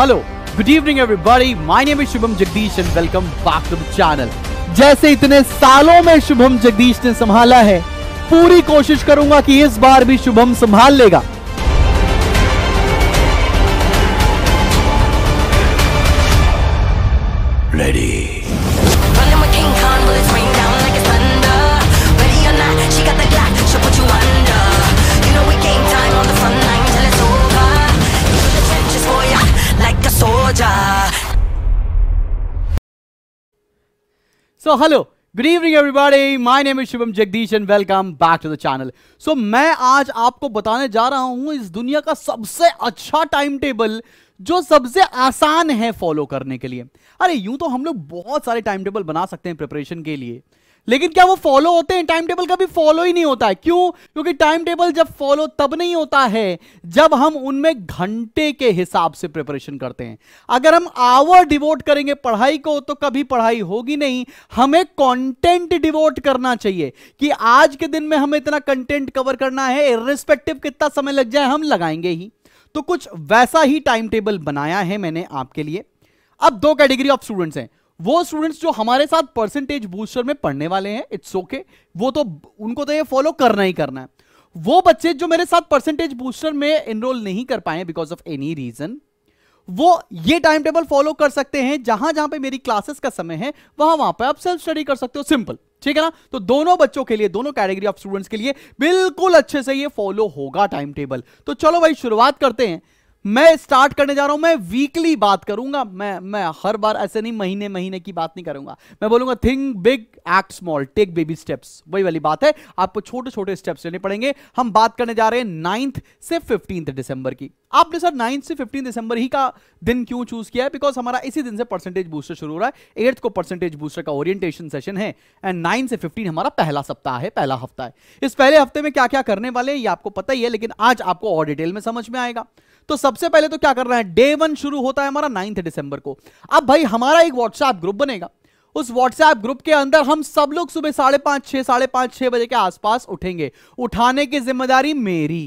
hello good evening everybody my name is Shubham Jagdish and welcome back to the channel जैसे इतने सालों में शुभम जगदीश ने संभाला है पूरी कोशिश करूंगा कि इस बार भी शुभम संभाल लेगा ready so hello good evening everybody my name is Shubham Jagdish and welcome back to the channel so मैं आज आपको बताने जा रहा हूं इस दुनिया का सबसे अच्छा टाइम टेबल जो सबसे आसान है फॉलो करने के लिए अरे यूं तो हम लोग बहुत सारे टाइम टेबल बना सकते हैं प्रिपरेशन के लिए लेकिन क्या वो फॉलो होते हैं टाइम टेबल कभी फॉलो ही नहीं होता है क्यों क्योंकि टाइम टेबल जब फॉलो तब नहीं होता है जब हम उनमें घंटे के हिसाब से प्रिपरेशन करते हैं अगर हम आवर डिवोट करेंगे पढ़ाई को तो कभी पढ़ाई होगी नहीं हमें कंटेंट डिवोट करना चाहिए कि आज के दिन में हमें इतना कंटेंट कवर करना है इरिस्पेक्टिव कितना समय लग जाए हम लगाएंगे ही तो कुछ वैसा ही टाइम टेबल बनाया है मैंने आपके लिए अब दो कैटेगरी ऑफ स्टूडेंट्स हैं वो स्टूडेंट्स जो हमारे साथ परसेंटेज बूस्टर में पढ़ने वाले हैं इट्स ओके वो तो उनको तो ये फॉलो करना ही करना है वो बच्चे जो मेरे साथ परसेंटेज बूस्टर में एनरोल नहीं कर पाए बिकॉज ऑफ एनी रीजन वो ये टाइम टेबल फॉलो कर सकते हैं जहां जहां पे मेरी क्लासेस का समय है वहां वहां पे आप सेल्फ स्टडी कर सकते हो सिंपल ठीक है ना तो दोनों बच्चों के लिए दोनों कैटेगरी ऑफ स्टूडेंट्स के लिए बिल्कुल अच्छे से ये फॉलो होगा टाइम टेबल तो चलो भाई शुरुआत करते हैं मैं स्टार्ट करने जा रहा हूं मैं वीकली बात करूंगा मैं मैं हर बार ऐसे नहीं महीने महीने की बात नहीं करूंगा मैं बोलूंगा think big act small take baby steps वही वाली बात है आपको छोटे छोटे स्टेप्स लेने पड़ेंगे हम बात करने जा रहे हैं नाइन्थ से फिफ्टींथ दिसंबर की आपने सर नाइन्थ से फिफ्टीन दिसंबर ही का दिन क्यों चूज किया है बिकॉज हमारा इसी दिन से परसेंटेज बूस्टर शुरू हो रहा है एट्थ को परसेंटेज बूस्टर का ओरिएंटेशन सेशन है एंड नाइन से फिफ्टीन हमारा पहला सप्ताह है पहला हफ्ता है इस पहले हफ्ते में क्या क्या करने वाले ये आपको पता ही है लेकिन आज आपको और डिटेल में समझ में आएगा तो सबसे पहले तो क्या करना है डे वन शुरू होता है हमारा नाइन्थ दिसंबर को अब भाई हमारा एक व्हाट्सएप ग्रुप बनेगा उस व्हाट्सएप ग्रुप के अंदर हम सब लोग सुबह साढ़े पांच छह साढ़े पांच छह बजे के आसपास उठेंगे उठाने की जिम्मेदारी मेरी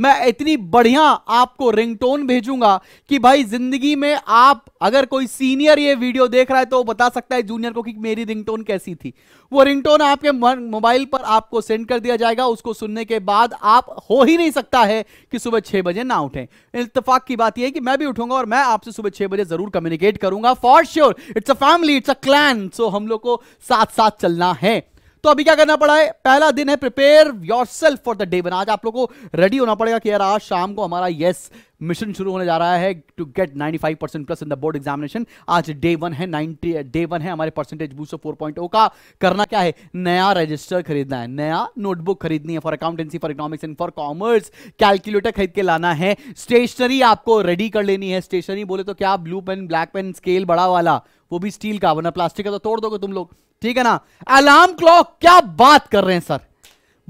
मैं इतनी बढ़िया आपको रिंगटोन भेजूंगा कि भाई जिंदगी में आप अगर कोई सीनियर ये वीडियो देख रहा है तो वो बता सकता है जूनियर को कि मेरी रिंगटोन कैसी थी वो रिंगटोन आपके मोबाइल पर आपको सेंड कर दिया जाएगा उसको सुनने के बाद आप हो ही नहीं सकता है कि सुबह छह बजे ना उठें इतफाक की बात यह है कि मैं भी उठूंगा और मैं आपसे सुबह छह बजे जरूर कम्युनिकेट करूंगा for sure it's a family it's a clan so हम लोग को साथ साथ चलना है तो अभी क्या करना पड़ा है पहला दिन है prepare yourself for the day one आज आप लोगों को रेडी होना पड़ेगा कि यार आज शाम को हमारा यस मिशन शुरू होने जा रहा है to get 95 percent plus in the board examination आज डे वन है 90 डे वन है हमारे परसेंटेज बूस्ट फोर पॉइंट का करना क्या है नया रजिस्टर खरीदना है नया नोटबुक खरीदनी है for accountancy for economics and for commerce calculator खरीद के लाना है स्टेशनरी आपको रेडी कर लेनी है स्टेशनरी बोले तो क्या blue pen black pen scale बड़ा वाला वो भी स्टील का वरना प्लास्टिक का तो तोड़ दोगे तुम लोग ठीक है ना अलार्म क्लॉक क्या बात कर रहे हैं सर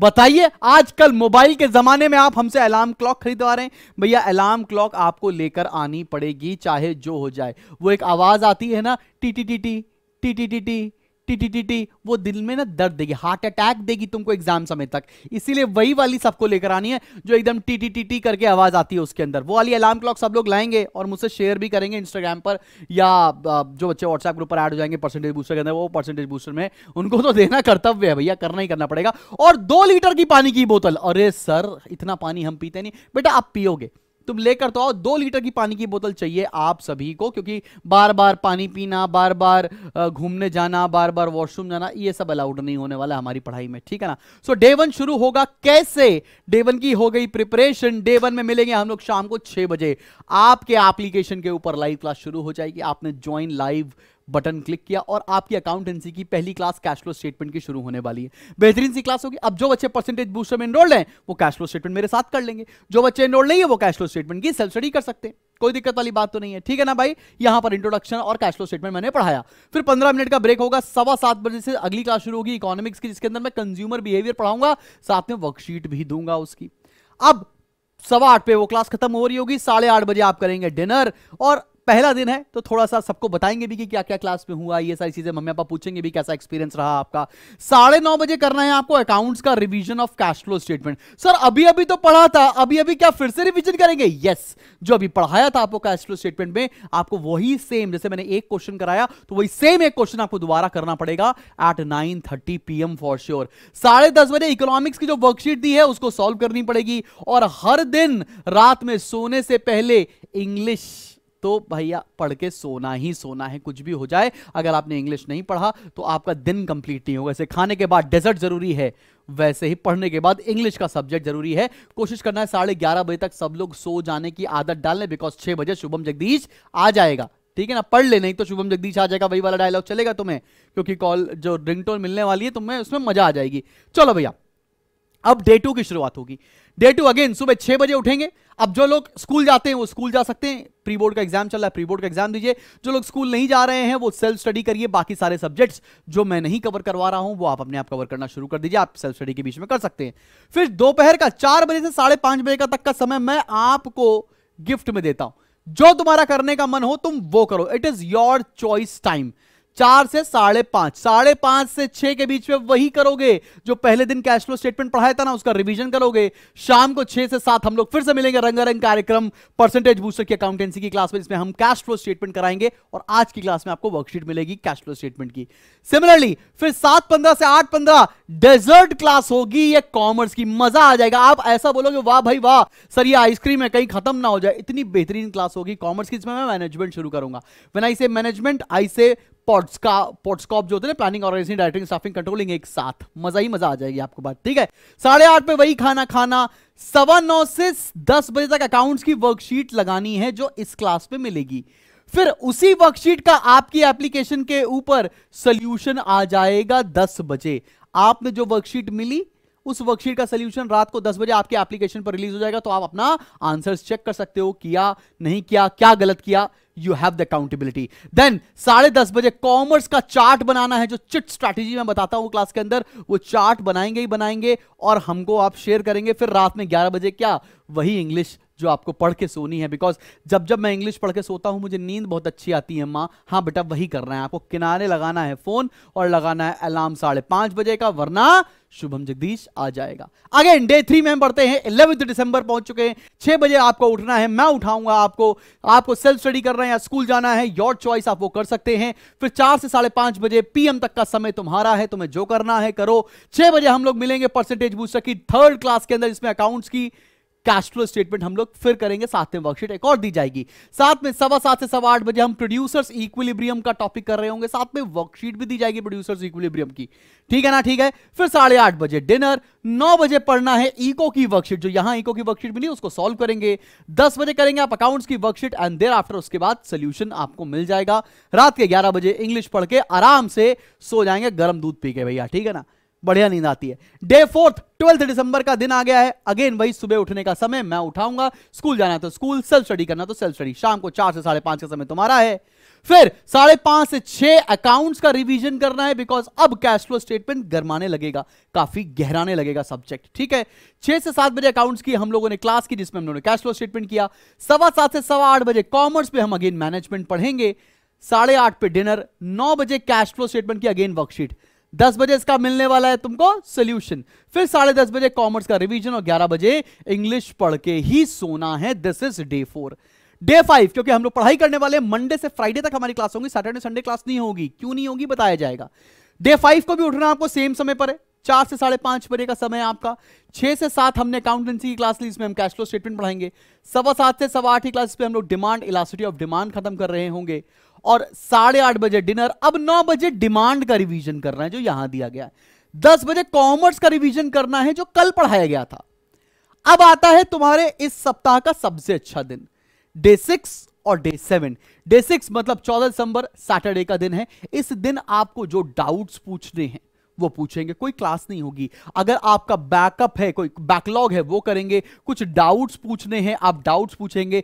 बताइए आजकल मोबाइल के जमाने में आप हमसे अलार्म क्लॉक खरीदवा रहे हैं भैया अलार्म क्लॉक आपको लेकर आनी पड़ेगी चाहे जो हो जाए वो एक आवाज आती है ना टी टी टी टी टी टी टी टी टी टी टी टी वो दिल में ना दर्द देगी हार्ट अटैक देगी तुमको एग्जाम समय तक इसीलिए वही वाली सबको लेकर आनी है जो एकदम टी टी टी टी करके आवाज आती है उसके अंदर वो वाली अलार्म क्लॉक सब लोग लाएंगे और मुझसे शेयर भी करेंगे इंस्टाग्राम पर या जो बच्चे व्हाट्सएप ग्रुप पर एड हो जाएंगे परसेंटेज बूस्टर के अंदर वो परसेंटेज बूस्टर में उनको तो देना कर्तव्य है भैया करना ही करना पड़ेगा और दो लीटर की पानी की बोतल अरे सर इतना पानी हम पीते नहीं बेटा आप पियोगे तुम लेकर तो आओ दो लीटर की पानी की बोतल चाहिए आप सभी को क्योंकि बार बार पानी पीना बार बार घूमने जाना बार बार वॉशरूम जाना ये सब अलाउड नहीं होने वाला हमारी पढ़ाई में ठीक है ना सो डे वन शुरू होगा कैसे डे वन की हो गई प्रिपरेशन डे वन में मिलेंगे हम लोग शाम को छह बजे आपके एप्लीकेशन के ऊपर लाइव क्लास शुरू हो जाएगी आपने ज्वाइन लाइव बटन क्लिक किया और आपकी अकाउंटेंसी की पहली क्लास कैश फ्लो स्टेटमेंट की शुरू होने वाली है बेहतरीन सी क्लास होगी अब जो बच्चे परसेंटेज बूस्टर में एनरोल्ड हैं वो कैश फ्लो स्टेटमेंट मेरे साथ कर लेंगे जो बच्चे इनरोल नहीं है वो कैश फ्लो स्टेटमेंट की सेल्फ स्टडी कर सकते हैं कोई दिक्कत वाली बात तो नहीं है ठीक है ना भाई यहां पर इंट्रोडक्शन और कैश फ्लो स्टेटमेंट मैंने पढ़ाया फिर पंद्रह मिनट का ब्रेक होगा सवा सात बजे से अगली क्लास शुरू होगी इकोनॉमिक्स की जिसके अंदर मैं कंज्यूमर बिहेवियर पढ़ाऊंगा साथ में वर्कशीट भी दूंगा उसकी अब सवा आठ पे वो क्लास खत्म हो रही होगी साढ़े आठ बजे आप करेंगे डिनर और पहला दिन है तो थोड़ा सा सबको बताएंगे भी कि क्या क्या क्लास में हुआ ये सारी चीजें मम्मी पापा पूछेंगे भी कैसा एक्सपीरियंस रहा आपका साढ़े नौ बजे करना है आपको अकाउंट्स का revision of cash flow statement sir अभी अभी तो पढ़ा था अभी अभी क्या फिर से रिविजन करेंगे यस yes, जो अभी पढ़ाया था आपको कैश फ्लो स्टेटमेंट में आपको वही सेम जैसे मैंने एक क्वेश्चन कराया तो वही सेम एक क्वेश्चन आपको दोबारा करना पड़ेगा at nine thirty PM for sure साढ़े बजे इकोनॉमिक्स की जो वर्कशीट दी है उसको सॉल्व करनी पड़ेगी और हर दिन रात में सोने से पहले इंग्लिश तो भैया पढ़ के सोना ही सोना है कुछ भी हो जाए अगर आपने इंग्लिश नहीं पढ़ा तो आपका दिन कंप्लीट नहीं होगा जैसे खाने के बाद डेजर्ट जरूरी है वैसे ही पढ़ने के बाद इंग्लिश का सब्जेक्ट जरूरी है कोशिश करना है साढ़े ग्यारह बजे तक सब लोग सो जाने की आदत डाल लें बिकॉज छह बजे शुभम जगदीश आ जाएगा ठीक है ना पढ़ ले नहीं तो शुभम जगदीश आ जाएगा वही वाला डायलॉग चलेगा तुम्हें क्योंकि कॉल जो रिंगटोन मिलने वाली है तुम्हें उसमें मजा आ जाएगी चलो भैया अब डे टू की शुरुआत होगी डे टू अगेन सुबह छह बजे उठेंगे अब जो लोग स्कूल जाते हैं वो स्कूल जा सकते हैं प्री बोर्ड का एग्जाम चल रहा है प्री बोर्ड का एग्जाम दीजिए जो लोग स्कूल नहीं जा रहे हैं वो सेल्फ स्टडी करिए बाकी सारे सब्जेक्ट्स जो मैं नहीं कवर करवा रहा हूं वो आप अपने आप कवर करना शुरू कर दीजिए आप सेल्फ स्टडी के बीच में कर सकते हैं फिर दोपहर का चार बजे से साढ़े पांच बजे का तक का समय मैं आपको गिफ्ट में देता हूं जो तुम्हारा करने का मन हो तुम वो करो it is your choice time चार से साढ़े पांच साढ़े पांच से छह के बीच में वही करोगे जो पहले दिन कैश फ्लो स्टेटमेंट पढ़ाया था ना उसका रिवीजन करोगे शाम को छह से सात हम लोग फिर से मिलेंगे रंगारंग कार्यक्रम परसेंटेज बूस्टर की अकाउंटेंसी की क्लास में जिसमें हम कैश फ्लो स्टेटमेंट कराएंगे और आज की क्लास में आपको वर्कशीट मिलेगी कैश फ्लो स्टेटमेंट की सिमिलरली फिर सात पंद्रह से आठ पंद्रह डेजर्ट क्लास होगी ये कॉमर्स की मजा आ जाएगा आप ऐसा बोलोगे वाह भाई वाह सर ये आइसक्रीम है कहीं खत्म ना हो जाए इतनी बेहतरीन क्लास होगी कॉमर्स की जिसमें मैं मैनेजमेंट शुरू करूंगा वेन आई से मैनेजमेंट आई से पॉड्सका पॉड्सकॉप जो होते हैं planning organising directing staffing controlling एक साथ मजा ही मजा आ जाएगी आपको बात ठीक है साढ़े आठ पे वही खाना खाना सवा नौ से दस बजे तक अकाउंट्स की वर्कशीट लगानी है जो इस क्लास में मिलेगी फिर उसी वर्कशीट का आपकी एप्लीकेशन के ऊपर सोल्यूशन आ जाएगा दस बजे आपने जो वर्कशीट मिली उस वर्कशीट का सोल्यूशन रात को 10 बजे आपके एप्लीकेशन पर रिलीज हो जाएगा तो आप अपना आंसर्स चेक कर सकते हो किया नहीं किया क्या गलत किया you have the accountability then साढ़े दस बजे कॉमर्स का चार्ट बनाना है जो चिट स्ट्रैटेजी में बताता हूं क्लास के अंदर वो चार्ट बनाएंगे ही बनाएंगे और हमको आप शेयर करेंगे फिर रात में ग्यारह बजे क्या वही इंग्लिश जो आपको पढ़ के सोनी है बिकॉज जब जब मैं इंग्लिश पढ़ के सोता हूं मुझे नींद बहुत अच्छी आती है माँ हाँ बेटा वही करना है आपको किनारे लगाना है फोन और लगाना है अलार्म साढ़े पांच बजे का वरना शुभम जगदीश आ जाएगा अगेन डे थ्री में हम पढ़ते हैं इलेवेंथ दिसंबर पहुंच चुके हैं छह बजे आपको उठना है मैं उठाऊंगा आपको आपको सेल्फ स्टडी करना है या स्कूल जाना है योर चॉइस आप वो कर सकते हैं फिर चार से साढ़े पांच बजे पीएम तक का समय तुम्हारा है तुम्हें जो करना है करो छह बजे हम लोग मिलेंगे परसेंटेज बूस्टर की थर्ड क्लास के अंदर जिसमें अकाउंट्स की कैश फ्लो स्टेटमेंट हम लोग फिर करेंगे साथ में वर्कशीट एक और दी जाएगी साथ में सवा सात से सवा आठ बजे हम प्रोड्यूसर्स इक्विलिब्रियम का टॉपिक कर रहे होंगे साथ में वर्कशीट भी दी जाएगी प्रोड्यूसर्स इक्विलिब्रियम की ठीक है ना ठीक है फिर साढ़े आठ बजे डिनर नौ बजे पढ़ना है इको की वर्कशीट जो यहां इको की वर्कशीट मिली उसको सॉल्व करेंगे दस बजे करेंगे आप अकाउंट्स की वर्कशीट एंड देर आफ्टर उसके बाद सोल्यूशन आपको मिल जाएगा रात के ग्यारह बजे इंग्लिश पढ़ के आराम से सो जाएंगे गर्म दूध पी के भैया ठीक है ना बढ़िया नींद आती है डे फोर्थ ट्वेल्थ दिसंबर का दिन आ गया है अगेन वही सुबह उठने का समय मैं उठाऊंगा स्कूल जाना तो स्कूल सेल्फ स्टडी करना तो सेल्फ स्टडी शाम को चार से साढ़े पांच का समय तुम्हारा है फिर साढ़े पांच से छह अकाउंट्स का रिवीजन करना है बिकॉज अब कैश फ्लो स्टेटमेंट गरमाने लगेगा काफी गहराने लगेगा सब्जेक्ट ठीक है छह से सात बजे अकाउंट्स की हम लोगों ने क्लास की जिसमें हम लोगों ने कैश फ्लो स्टेटमेंट किया सवा सात से सवा आठ बजे कॉमर्स पे हम अगेन मैनेजमेंट पढ़ेंगे साढ़े आठ पे डिनर नौ बजे कैश फ्लो स्टेटमेंट की अगेन वर्कशीट दस बजे इसका मिलने वाला है तुमको सोल्यूशन फिर साढ़े दस बजे कॉमर्स का रिवीजन और ग्यारह बजे इंग्लिश पढ़ के ही सोना है this is day four day five क्योंकि हम लोग पढ़ाई करने वाले मंडे से फ्राइडे तक हमारी क्लास होगी सैटरडे संडे क्लास नहीं होगी क्यों नहीं होगी बताया जाएगा डे फाइव को भी उठना आपको सेम समय पर है चार से साढ़े पांच बजे का समय आपका छह से सात हमने अकाउंटेंसी की क्लास ली इसमें हम कैश फ्लो स्टेटमेंट पढ़ाएंगे सवा सात से सवा आठ की क्लास पे हम लोग डिमांड इलासिटी ऑफ डिमांड खत्म कर रहे होंगे और साढ़े आठ बजे डिनर अब नौ बजे डिमांड का रिवीजन करना है जो यहां दिया गया दस बजे कॉमर्स का रिवीजन करना है जो कल पढ़ाया गया था अब आता है तुम्हारे इस सप्ताह का सबसे अच्छा दिन डे सिक्स और डे सेवन डे सिक्स मतलब चौदह दिसंबर सैटरडे का दिन है इस दिन आपको जो डाउट पूछने हैं वो पूछेंगे कोई क्लास नहीं होगी अगर आपका बैकअप है कोई बैकलॉग है वो करेंगे कुछ डाउट्स पूछने हैं आप डाउट्स पूछेंगे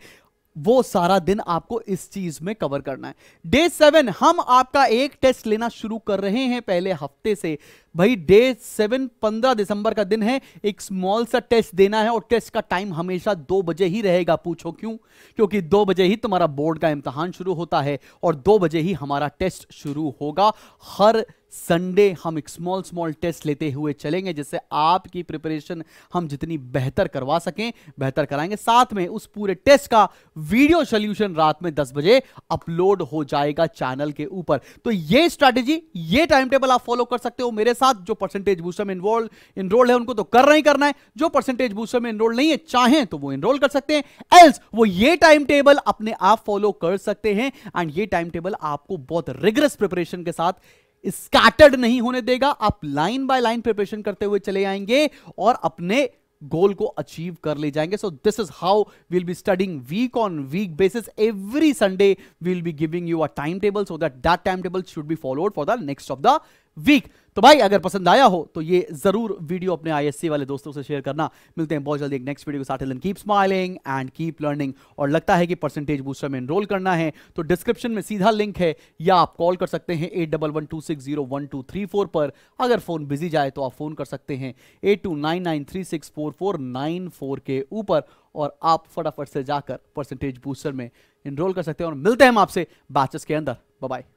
वो सारा दिन आपको इस चीज में कवर करना है डे सेवन हम आपका एक टेस्ट लेना शुरू कर रहे हैं पहले हफ्ते से भाई डे सेवन पंद्रह दिसंबर का दिन है एक स्मॉल सा टेस्ट देना है और टेस्ट का टाइम हमेशा दो बजे ही रहेगा पूछो क्यों क्योंकि दो बजे ही तुम्हारा बोर्ड का इम्तहान शुरू होता है और दो बजे ही हमारा टेस्ट शुरू होगा हर संडे हम एक स्मॉल स्मॉल टेस्ट लेते हुए चलेंगे जिससे आपकी प्रिपरेशन हम जितनी बेहतर करवा सकें बेहतर कराएंगे साथ में उस पूरे टेस्ट का वीडियो सोल्यूशन रात में 10 बजे अपलोड हो जाएगा चैनल के ऊपर तो ये स्ट्रेटेजी ये टाइम टेबल आप फॉलो कर सकते हो मेरे साथ साथ जो परसेंटेज बूस्टर में इन्वॉल्व इनरोल है उनको तो कर रहे करना है जो परसेंटेज बूस्टर में इनरोल नहीं है चाहें तो वो इनरोल कर सकते हैं एल्स वो ये टाइम टेबल अपने आप फॉलो कर सकते हैं एंड ये टाइम टेबल आपको बहुत रिग्रेस प्रिपरेशन के साथ स्कैटर्ड नहीं होने देगा आप लाइन बाय लाइन प्रिपरेशन करते हुए चले आएंगे और अपने गोल को अचीव कर ले जाएंगे so this is how will be studying week on week basis every Sunday will be giving you a time table so that that time table should be followed for the next of the week तो भाई अगर पसंद आया हो तो ये जरूर video अपने आईएससी वाले दोस्तों से शेयर करना मिलते हैं बहुत जल्दी एक नेक्स्ट वीडियो के साथ keep smiling and keep learning और लगता है कि परसेंटेज बूस्टर में एनरोल करना है तो डिस्क्रिप्शन में सीधा लिंक है या आप कॉल कर सकते हैं at double one two six zero one two three four पर अगर फोन बिजी जाए तो आप फोन कर सकते हैं at two nine nine three six four four nine four के ऊपर और आप फटाफट से जाकर परसेंटेज बूस्टर में इनरोल कर सकते हैं और मिलते हैं हम आपसे बैचेस के अंदर बाय